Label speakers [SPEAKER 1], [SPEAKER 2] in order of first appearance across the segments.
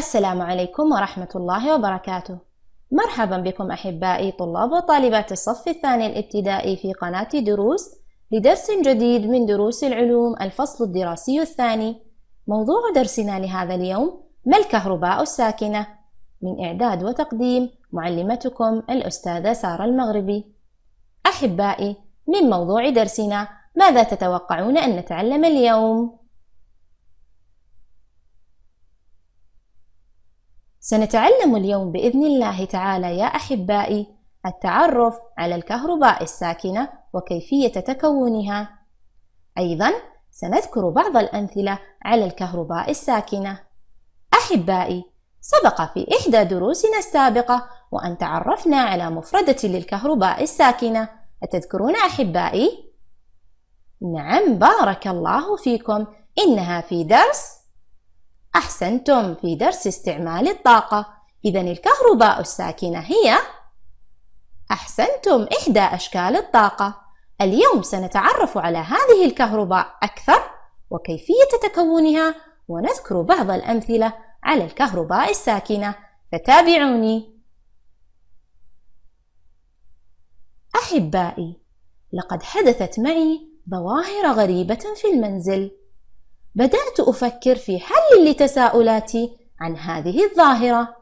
[SPEAKER 1] السلام عليكم ورحمة الله وبركاته مرحبا بكم أحبائي طلاب وطالبات الصف الثاني الابتدائي في قناة دروس لدرس جديد من دروس العلوم الفصل الدراسي الثاني موضوع درسنا لهذا اليوم ما الكهرباء الساكنة من إعداد وتقديم معلمتكم الأستاذة سارة المغربي أحبائي من موضوع درسنا ماذا تتوقعون أن نتعلم اليوم؟ سنتعلم اليوم بإذن الله تعالى يا أحبائي التعرف على الكهرباء الساكنة وكيفية تكونها أيضا سنذكر بعض الأمثلة على الكهرباء الساكنة أحبائي سبق في إحدى دروسنا السابقة وأن تعرفنا على مفردة للكهرباء الساكنة أتذكرون أحبائي؟ نعم بارك الله فيكم إنها في درس أحسنتم في درس استعمال الطاقة إذا الكهرباء الساكنة هي أحسنتم إحدى أشكال الطاقة اليوم سنتعرف على هذه الكهرباء أكثر وكيفية تكونها ونذكر بعض الأمثلة على الكهرباء الساكنة فتابعوني أحبائي لقد حدثت معي ظواهر غريبة في المنزل بدأت أفكر في حل لتساؤلاتي عن هذه الظاهرة،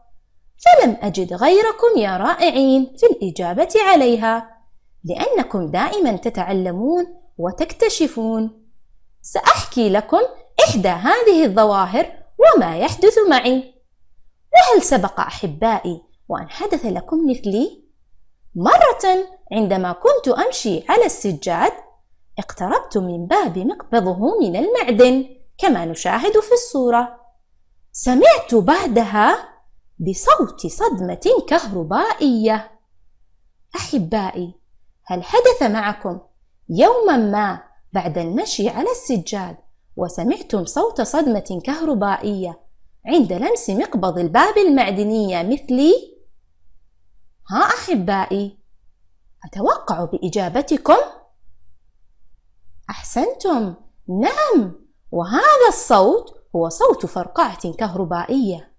[SPEAKER 1] فلم أجد غيركم يا رائعين في الإجابة عليها، لأنكم دائما تتعلمون وتكتشفون. سأحكي لكم إحدى هذه الظواهر وما يحدث معي. وهل سبق أحبائي وأن حدث لكم مثلي؟ مرة عندما كنت أمشي على السجاد اقتربت من باب مقبضه من المعدن كما نشاهد في الصورة سمعت بعدها بصوت صدمة كهربائية أحبائي هل حدث معكم يوما ما بعد المشي على السجاد وسمعتم صوت صدمة كهربائية عند لمس مقبض الباب المعدنية مثلي؟ ها أحبائي أتوقع بإجابتكم أحسنتم نعم وهذا الصوت هو صوت فرقعة كهربائية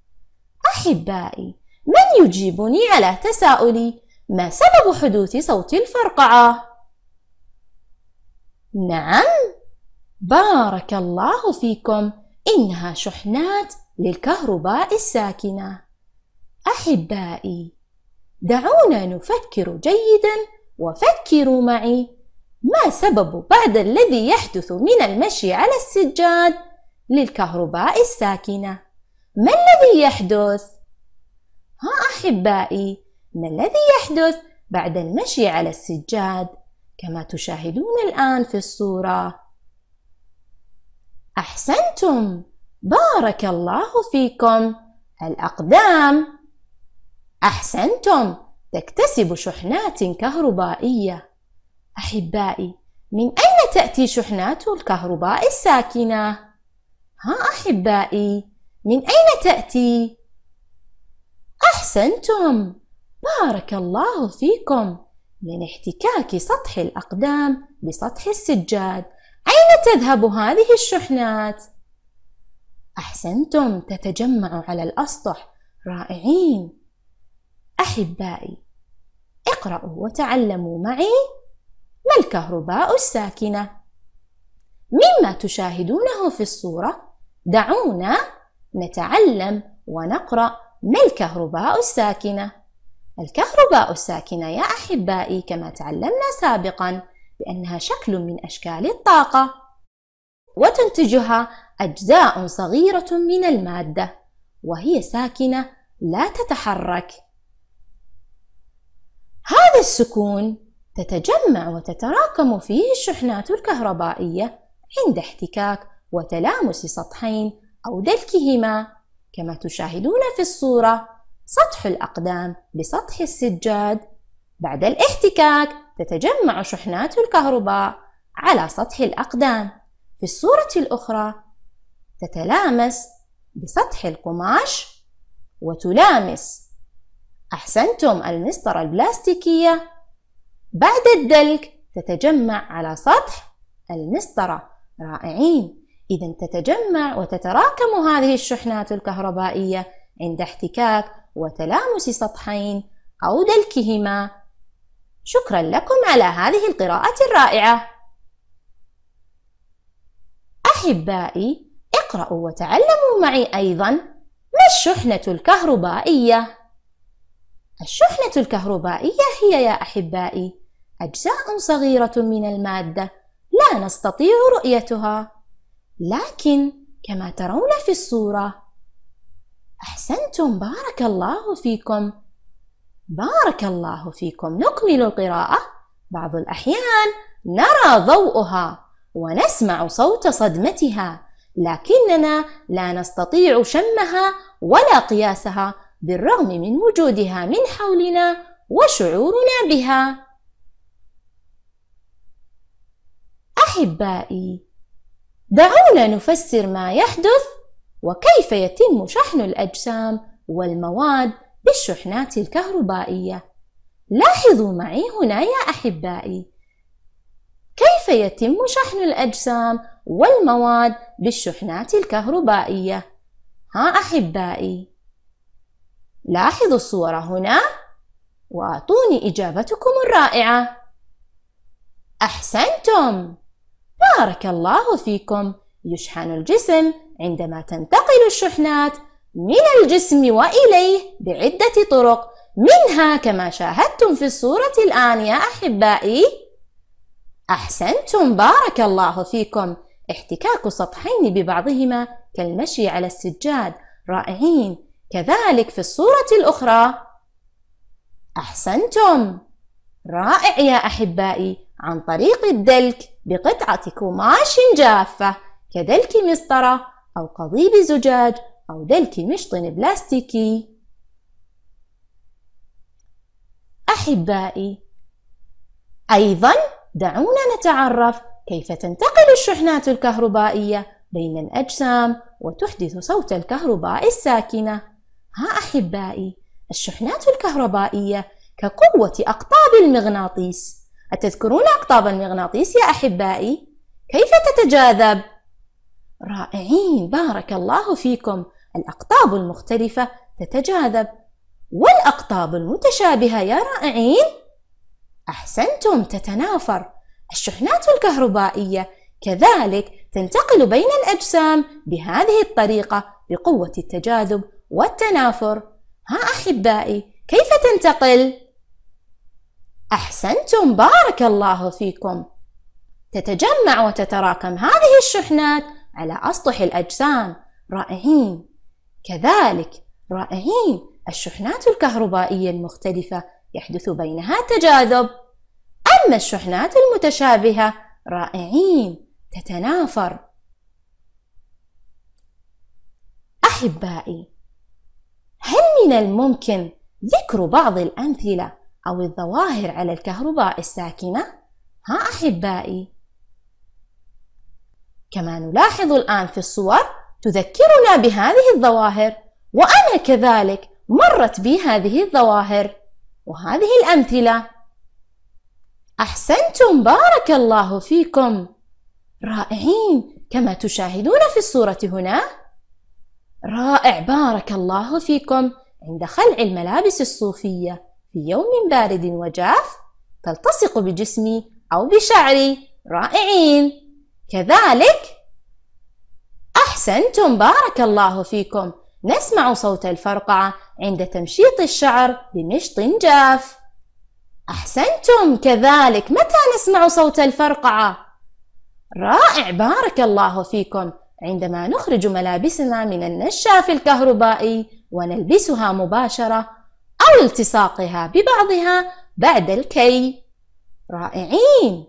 [SPEAKER 1] أحبائي من يجيبني على تساؤلي ما سبب حدوث صوت الفرقعة؟ نعم بارك الله فيكم إنها شحنات للكهرباء الساكنة أحبائي دعونا نفكر جيدا وفكروا معي ما سبب بعد الذي يحدث من المشي على السجاد للكهرباء الساكنة؟ ما الذي يحدث؟ ها أحبائي، ما الذي يحدث بعد المشي على السجاد كما تشاهدون الآن في الصورة؟ أحسنتم، بارك الله فيكم، الأقدام أحسنتم، تكتسب شحنات كهربائية أحبائي من أين تأتي شحنات الكهرباء الساكنة؟ ها أحبائي من أين تأتي؟ أحسنتم بارك الله فيكم من احتكاك سطح الأقدام بسطح السجاد أين تذهب هذه الشحنات؟ أحسنتم تتجمع على الأسطح رائعين أحبائي اقرأوا وتعلموا معي ما الكهرباء الساكنة مما تشاهدونه في الصورة دعونا نتعلم ونقرأ ما الكهرباء الساكنة الكهرباء الساكنة يا أحبائي كما تعلمنا سابقا بأنها شكل من أشكال الطاقة وتنتجها أجزاء صغيرة من المادة وهي ساكنة لا تتحرك هذا السكون تتجمع وتتراكم فيه الشحنات الكهربائية عند احتكاك وتلامس سطحين أو دلكهما كما تشاهدون في الصورة سطح الأقدام بسطح السجاد بعد الاحتكاك تتجمع شحنات الكهرباء على سطح الأقدام في الصورة الأخرى تتلامس بسطح القماش وتلامس أحسنتم المسطرة البلاستيكية بعد الدلك تتجمع على سطح المسطرة رائعين إذا تتجمع وتتراكم هذه الشحنات الكهربائية عند احتكاك وتلامس سطحين أو دلكهما شكرا لكم على هذه القراءة الرائعة أحبائي اقرأوا وتعلموا معي أيضا ما الشحنة الكهربائية؟ الشحنة الكهربائية هي يا أحبائي أجزاء صغيرة من المادة لا نستطيع رؤيتها لكن كما ترون في الصورة أحسنتم بارك الله فيكم بارك الله فيكم نكمل القراءة بعض الأحيان نرى ضوءها ونسمع صوت صدمتها لكننا لا نستطيع شمها ولا قياسها بالرغم من وجودها من حولنا وشعورنا بها أحبائي دعونا نفسر ما يحدث وكيف يتم شحن الأجسام والمواد بالشحنات الكهربائية لاحظوا معي هنا يا أحبائي كيف يتم شحن الأجسام والمواد بالشحنات الكهربائية ها أحبائي لاحظوا الصورة هنا وأعطوني إجابتكم الرائعة أحسنتم بارك الله فيكم يشحن الجسم عندما تنتقل الشحنات من الجسم وإليه بعدة طرق منها كما شاهدتم في الصورة الآن يا أحبائي أحسنتم بارك الله فيكم احتكاك سطحين ببعضهما كالمشي على السجاد رائعين كذلك في الصورة الأخرى أحسنتم رائع يا أحبائي عن طريق الدلك بقطعة قماش جافة كدلك مسطرة أو قضيب زجاج أو دلك مشطن بلاستيكي أحبائي أيضا دعونا نتعرف كيف تنتقل الشحنات الكهربائية بين الأجسام وتحدث صوت الكهرباء الساكنة ها أحبائي الشحنات الكهربائية كقوة أقطاب المغناطيس أتذكرون أقطاب المغناطيس يا أحبائي؟ كيف تتجاذب؟ رائعين بارك الله فيكم الأقطاب المختلفة تتجاذب والأقطاب المتشابهة يا رائعين أحسنتم تتنافر الشحنات الكهربائية كذلك تنتقل بين الأجسام بهذه الطريقة بقوة التجاذب والتنافر ها أحبائي كيف تنتقل؟ أحسنتم بارك الله فيكم تتجمع وتتراكم هذه الشحنات على أسطح الأجسام رائعين كذلك رائعين الشحنات الكهربائية المختلفة يحدث بينها تجاذب أما الشحنات المتشابهة رائعين تتنافر أحبائي هل من الممكن ذكر بعض الأمثلة أو الظواهر على الكهرباء الساكنة ها أحبائي؟ كما نلاحظ الآن في الصور تذكرنا بهذه الظواهر وأنا كذلك مرت بي هذه الظواهر وهذه الأمثلة أحسنتم بارك الله فيكم رائعين كما تشاهدون في الصورة هنا رائع بارك الله فيكم عند خلع الملابس الصوفية في يوم بارد وجاف تلتصق بجسمي أو بشعري رائعين كذلك أحسنتم بارك الله فيكم نسمع صوت الفرقعة عند تمشيط الشعر بمشط جاف أحسنتم كذلك متى نسمع صوت الفرقعة؟ رائع بارك الله فيكم عندما نخرج ملابسنا من النشاف الكهربائي ونلبسها مباشرة أو التصاقها ببعضها بعد الكي رائعين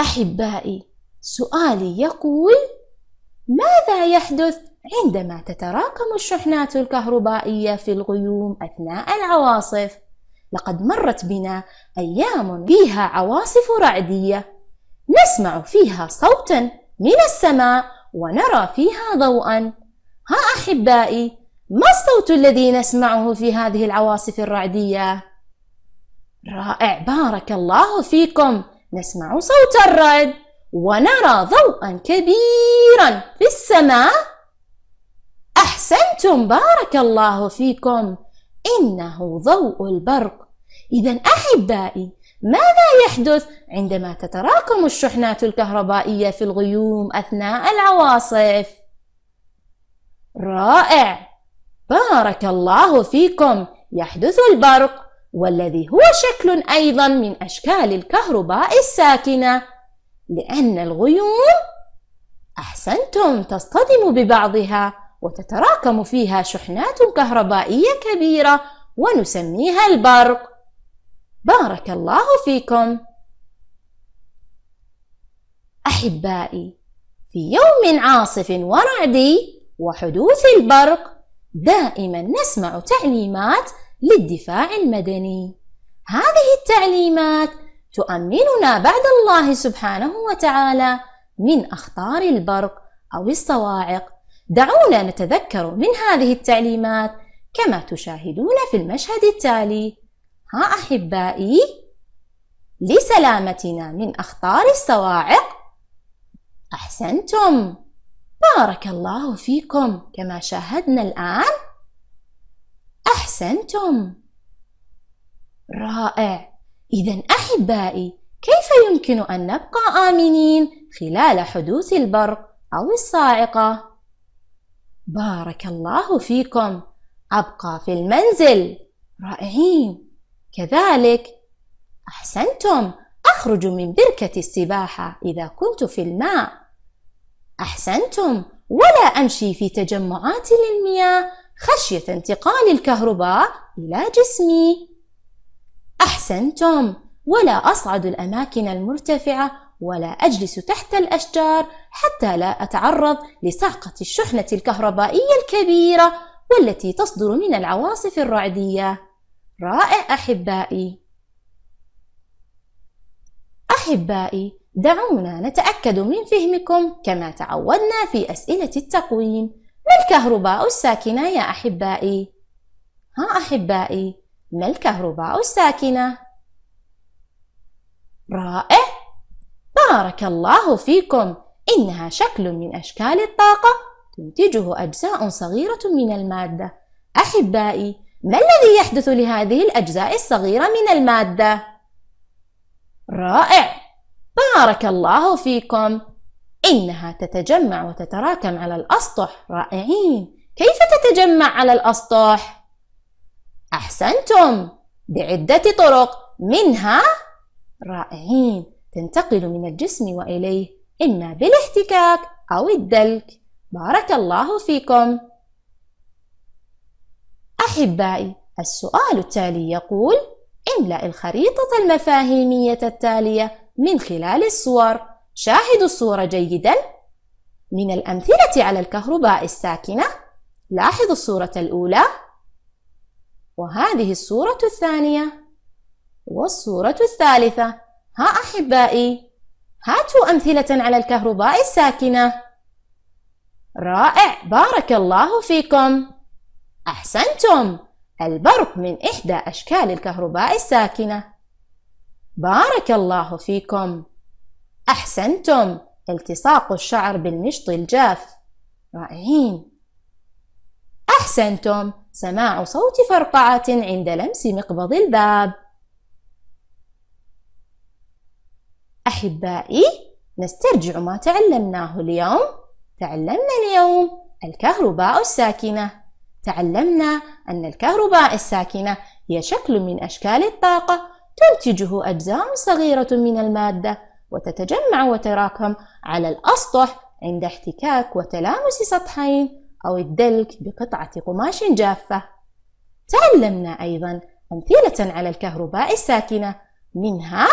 [SPEAKER 1] أحبائي سؤالي يقول ماذا يحدث عندما تتراكم الشحنات الكهربائية في الغيوم أثناء العواصف؟ لقد مرت بنا أيام فيها عواصف رعدية نسمع فيها صوتا من السماء ونرى فيها ضوءا ها أحبائي ما الصوت الذي نسمعه في هذه العواصف الرعدية؟ رائع بارك الله فيكم نسمع صوت الرعد ونرى ضوءا كبيرا في السماء أحسنتم بارك الله فيكم إنه ضوء البرق إذا أحبائي ماذا يحدث عندما تتراكم الشحنات الكهربائية في الغيوم أثناء العواصف؟ رائع بارك الله فيكم يحدث البرق والذي هو شكل أيضا من أشكال الكهرباء الساكنة لأن الغيوم أحسنتم تصطدم ببعضها وتتراكم فيها شحنات كهربائية كبيرة ونسميها البرق بارك الله فيكم أحبائي في يوم عاصف ورعدي وحدوث البرق دائما نسمع تعليمات للدفاع المدني هذه التعليمات تؤمننا بعد الله سبحانه وتعالى من أخطار البرق أو الصواعق دعونا نتذكر من هذه التعليمات كما تشاهدون في المشهد التالي ها أحبائي لسلامتنا من أخطار الصواعق أحسنتم بارك الله فيكم كما شاهدنا الآن أحسنتم رائع إذا أحبائي كيف يمكن أن نبقى آمنين خلال حدوث البرق أو الصاعقة؟ بارك الله فيكم أبقى في المنزل رائعين كذلك أحسنتم أخرج من بركة السباحة إذا كنت في الماء أحسنتم ولا أمشي في تجمعات للمياه خشية انتقال الكهرباء إلى جسمي أحسنتم ولا أصعد الأماكن المرتفعة ولا أجلس تحت الأشجار حتى لا أتعرض لصعقة الشحنة الكهربائية الكبيرة والتي تصدر من العواصف الرعدية رائع أحبائي أحبائي دعونا نتأكد من فهمكم كما تعودنا في أسئلة التقويم ما الكهرباء الساكنة يا أحبائي؟ ها أحبائي ما الكهرباء الساكنة؟ رائع بارك الله فيكم إنها شكل من أشكال الطاقة تنتجه أجزاء صغيرة من المادة أحبائي ما الذي يحدث لهذه الأجزاء الصغيرة من المادة؟ رائع بارك الله فيكم إنها تتجمع وتتراكم على الأسطح رائعين كيف تتجمع على الأسطح؟ أحسنتم بعدة طرق منها رائعين تنتقل من الجسم وإليه إما بالاحتكاك أو الدلك بارك الله فيكم أحبائي السؤال التالي يقول املأ الخريطة المفاهيمية التالية من خلال الصور شاهدوا الصورة جيدا من الأمثلة على الكهرباء الساكنة لاحظوا الصورة الأولى وهذه الصورة الثانية والصورة الثالثة ها أحبائي هاتوا أمثلة على الكهرباء الساكنة رائع بارك الله فيكم أحسنتم البرق من إحدى أشكال الكهرباء الساكنة بارك الله فيكم أحسنتم التصاق الشعر بالمشط الجاف رائعين أحسنتم سماع صوت فرقعة عند لمس مقبض الباب أحبائي نسترجع ما تعلمناه اليوم تعلمنا اليوم الكهرباء الساكنة تعلمنا أن الكهرباء الساكنة هي شكل من أشكال الطاقة تنتجه أجزاء صغيرة من المادة وتتجمع وتراكم على الأسطح عند احتكاك وتلامس سطحين أو الدلك بقطعة قماش جافة. تعلمنا أيضا أمثلة على الكهرباء الساكنة منها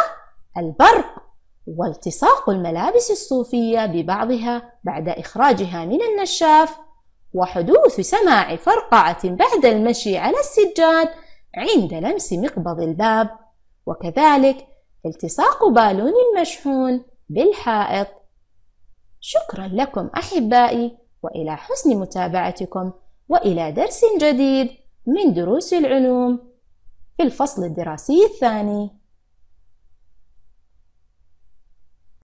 [SPEAKER 1] البرق والتصاق الملابس الصوفية ببعضها بعد إخراجها من النشاف وحدوث سماع فرقعة بعد المشي على السجاد عند لمس مقبض الباب وكذلك التصاق بالون مشحون بالحائط شكرا لكم أحبائي وإلى حسن متابعتكم وإلى درس جديد من دروس العلوم في الفصل الدراسي الثاني